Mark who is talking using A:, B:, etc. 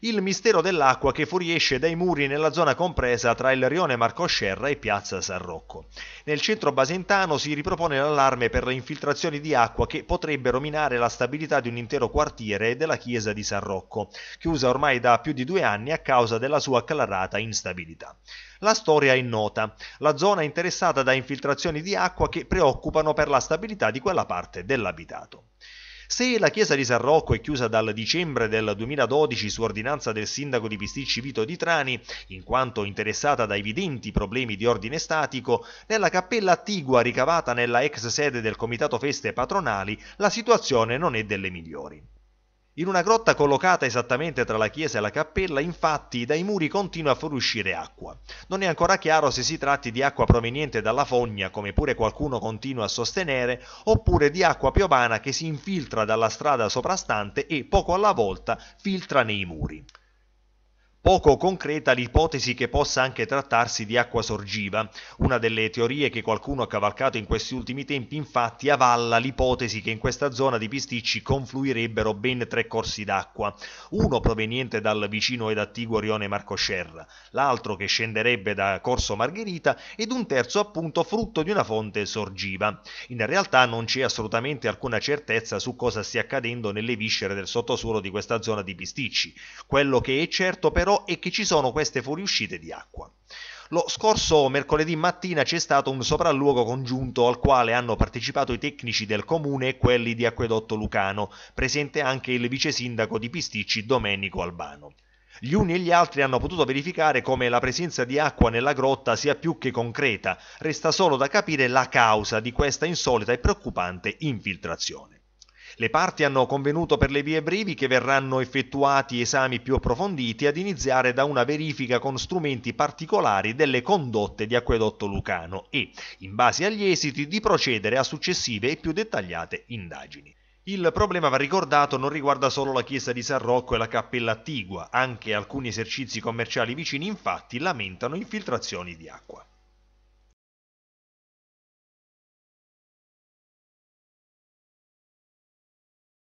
A: il mistero dell'acqua che fuoriesce dai muri nella zona compresa tra il rione Marco Scerra e piazza San Rocco. Nel centro basentano si ripropone l'allarme per le infiltrazioni di acqua che potrebbero minare la stabilità di un intero quartiere e della chiesa di San Rocco, chiusa ormai da più di due anni a causa della sua acclarata instabilità. La storia è nota, la zona è interessata da infiltrazioni di acqua che preoccupano per la stabilità di quella parte dell'abitato. Se la chiesa di San Rocco è chiusa dal dicembre del 2012 su ordinanza del sindaco di Pisticci Vito di Trani, in quanto interessata da evidenti problemi di ordine statico, nella cappella attigua ricavata nella ex sede del Comitato Feste Patronali la situazione non è delle migliori. In una grotta collocata esattamente tra la chiesa e la cappella, infatti, dai muri continua a fuoriuscire acqua. Non è ancora chiaro se si tratti di acqua proveniente dalla fogna, come pure qualcuno continua a sostenere, oppure di acqua piovana che si infiltra dalla strada soprastante e, poco alla volta, filtra nei muri poco concreta l'ipotesi che possa anche trattarsi di acqua sorgiva. Una delle teorie che qualcuno ha cavalcato in questi ultimi tempi infatti avalla l'ipotesi che in questa zona di Pisticci confluirebbero ben tre corsi d'acqua, uno proveniente dal vicino ed attiguo rione Marcoscerra, l'altro che scenderebbe da Corso Margherita ed un terzo appunto frutto di una fonte sorgiva. In realtà non c'è assolutamente alcuna certezza su cosa stia accadendo nelle viscere del sottosuolo di questa zona di Pisticci. Quello che è certo però e che ci sono queste fuoriuscite di acqua. Lo scorso mercoledì mattina c'è stato un sopralluogo congiunto al quale hanno partecipato i tecnici del comune e quelli di Acquedotto Lucano, presente anche il vice sindaco di Pisticci Domenico Albano. Gli uni e gli altri hanno potuto verificare come la presenza di acqua nella grotta sia più che concreta, resta solo da capire la causa di questa insolita e preoccupante infiltrazione. Le parti hanno convenuto per le vie brevi che verranno effettuati esami più approfonditi ad iniziare da una verifica con strumenti particolari delle condotte di Acquedotto Lucano e, in base agli esiti, di procedere a successive e più dettagliate indagini. Il problema, va ricordato, non riguarda solo la chiesa di San Rocco e la cappella attigua, anche alcuni esercizi commerciali vicini infatti lamentano infiltrazioni di acqua.